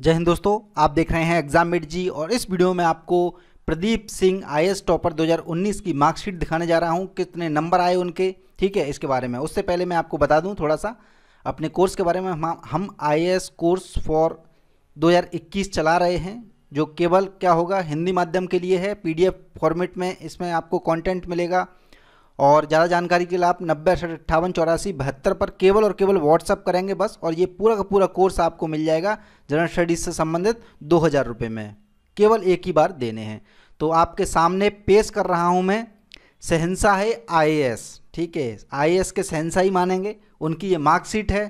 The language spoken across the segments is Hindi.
जय हिंद दोस्तों आप देख रहे हैं एग्जाम मिट जी और इस वीडियो में आपको प्रदीप सिंह आई टॉपर 2019 की मार्कशीट दिखाने जा रहा हूं कितने नंबर आए उनके ठीक है इसके बारे में उससे पहले मैं आपको बता दूं थोड़ा सा अपने कोर्स के बारे में हम हम आई कोर्स फॉर 2021 चला रहे हैं जो केवल क्या होगा हिंदी माध्यम के लिए है पी फॉर्मेट में इसमें आपको कॉन्टेंट मिलेगा और ज़्यादा जानकारी के लिए आप नब्बे अट्ठावन चौरासी बहत्तर पर केवल और केवल व्हाट्सअप करेंगे बस और ये पूरा का पूरा कोर्स आपको मिल जाएगा जनरल स्टडीज़ से संबंधित दो हज़ार रुपये में केवल एक ही बार देने हैं तो आपके सामने पेश कर रहा हूँ मैं सहनसा है आई ठीक है आई के सहनसा ही मानेंगे उनकी ये मार्कशीट है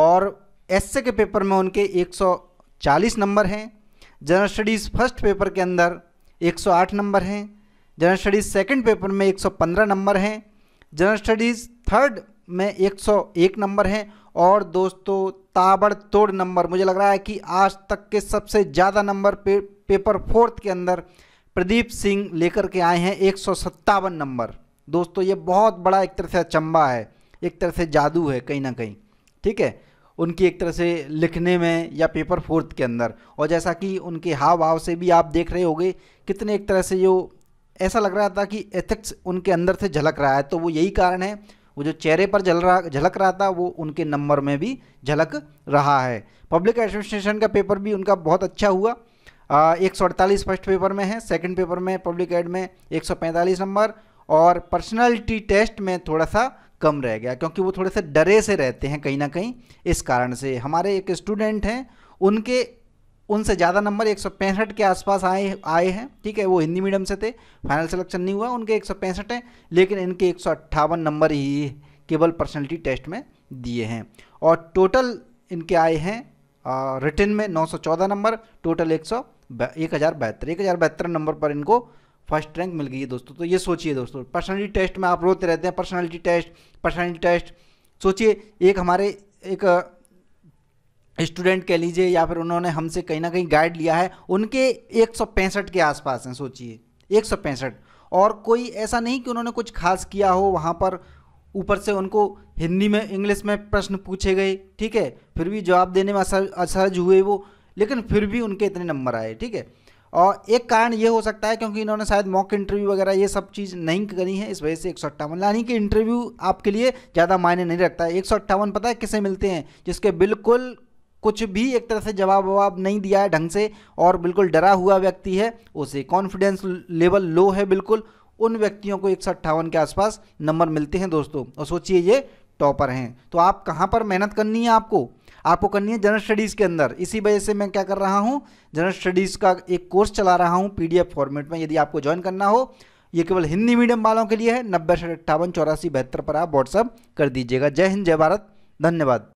और एस के पेपर में उनके 140 नंबर हैं जनरल स्टडीज़ फर्स्ट पेपर के अंदर 108 नंबर हैं जनरल स्टडीज़ सेकंड पेपर में 115 नंबर हैं जनरल स्टडीज़ थर्ड में 101 नंबर हैं और दोस्तों ताबड़तोड़ नंबर मुझे लग रहा है कि आज तक के सबसे ज़्यादा नंबर पे, पेपर फोर्थ के अंदर प्रदीप सिंह लेकर के आए हैं एक नंबर दोस्तों ये बहुत बड़ा एक तरह से अचंबा है एक तरह से जादू है कहीं ना कहीं ठीक है उनकी एक तरह से लिखने में या पेपर फोर्थ के अंदर और जैसा कि उनके हाव भाव से भी आप देख रहे होंगे कितने एक तरह से जो ऐसा लग रहा था कि एथिक्स उनके अंदर से झलक रहा है तो वो यही कारण है वो जो चेहरे पर झल रहा झलक रहा था वो उनके नंबर में भी झलक रहा है पब्लिक एडमिनिस्ट्रेशन का पेपर भी उनका बहुत अच्छा हुआ एक सौ अड़तालीस फर्स्ट पेपर में है सेकंड पेपर में पब्लिक एड में एक सौ पैंतालीस नंबर और पर्सनालिटी टेस्ट में थोड़ा सा कम रह गया क्योंकि वो थोड़े से डरे से रहते हैं कहीं ना कहीं इस कारण से हमारे एक स्टूडेंट हैं उनके उनसे ज़्यादा नंबर एक के आसपास आए आए हैं ठीक है वो हिंदी मीडियम से थे फाइनल सिलेक्शन नहीं हुआ उनके एक हैं लेकिन इनके एक नंबर ही केवल पर्सनैलिटी टेस्ट में दिए हैं और टोटल इनके आए हैं रिटर्न में 914 नंबर टोटल एक सौ एक हज़ार बहत्तर एक हज़ार बहत्तर नंबर पर इनको फर्स्ट रैंक मिल गई है दोस्तों तो ये सोचिए दोस्तों पर्सनैलिटी टेस्ट में आप रोते रहते हैं पर्सनैलिटी टेस्ट पर्सनैलिटी टेस्ट सोचिए एक हमारे एक स्टूडेंट कह लीजिए या फिर उन्होंने हमसे कहीं ना कहीं गाइड लिया है उनके एक के आसपास हैं सोचिए एक और कोई ऐसा नहीं कि उन्होंने कुछ खास किया हो वहाँ पर ऊपर से उनको हिंदी में इंग्लिश में प्रश्न पूछे गए ठीक है फिर भी जवाब देने में असहज हुए वो लेकिन फिर भी उनके इतने नंबर आए ठीक है और एक कारण ये हो सकता है क्योंकि इन्होंने शायद मॉक इंटरव्यू वगैरह ये सब चीज़ नहीं करी है इस वजह से एक सौ अट्ठावन यानी कि इंटरव्यू आपके लिए ज़्यादा मायने नहीं रखता है एक सौ अट्ठावन पता है किसे मिलते हैं जिसके बिल्कुल कुछ भी एक तरह से जवाब ववाब नहीं दिया है ढंग से और बिल्कुल डरा हुआ व्यक्ति है उसे कॉन्फिडेंस लेवल लो है बिल्कुल उन व्यक्तियों को एक सौ अट्ठावन के आसपास नंबर मिलते हैं दोस्तों और सोचिए ये टॉपर हैं तो आप कहाँ पर मेहनत करनी है आपको आपको करनी है जनरल स्टडीज़ के अंदर इसी वजह से मैं क्या कर रहा हूँ जनरल स्टडीज़ का एक कोर्स चला रहा हूँ पीडीएफ फॉर्मेट में यदि आपको ज्वाइन करना हो ये केवल हिंदी मीडियम वालों के लिए है नब्बे अट्ठावन चौरासी बहत्तर पर आप व्हाट्सअप कर दीजिएगा जय हिंद जय भारत धन्यवाद